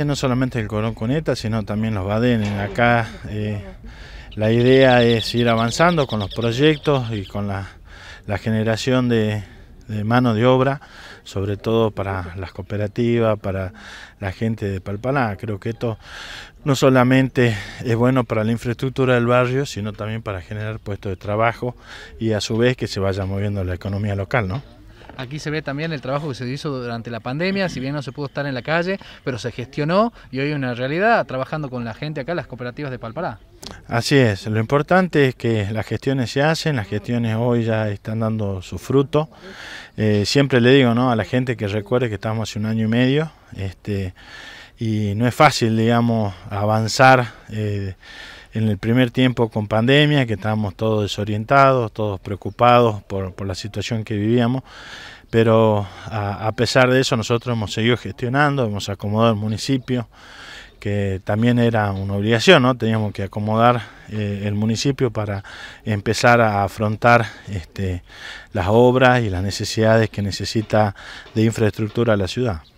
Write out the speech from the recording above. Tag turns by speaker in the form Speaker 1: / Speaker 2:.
Speaker 1: No solamente el Corón Cuneta, sino también los Badenes. Acá eh, la idea es ir avanzando con los proyectos y con la, generación de, de, mano de obra, sobre todo para las cooperativas, para la gente de Palpalá. Creo que esto no solamente es bueno para la infraestructura del barrio, sino también para generar puestos de trabajo y a su vez que se vaya moviendo la economía local, ¿no?
Speaker 2: Aquí se ve también el trabajo que se hizo durante la pandemia, si bien no se pudo estar en la calle, pero se gestionó y hoy es una realidad trabajando con la gente acá, las cooperativas de Palpará.
Speaker 1: Así es, lo importante es que las gestiones se hacen, las gestiones hoy ya están dando su fruto. Eh, siempre le digo ¿no? a la gente que recuerde que estamos hace un año y medio este, y no es fácil, digamos, avanzar. Eh, en el primer tiempo con pandemia, que estábamos todos desorientados, todos preocupados por, la situación que vivíamos, pero a, pesar de eso nosotros hemos seguido gestionando, hemos acomodado el municipio, que también era una obligación, ¿no? teníamos que acomodar eh, el municipio para empezar a afrontar este, las obras y las necesidades que necesita de infraestructura la ciudad.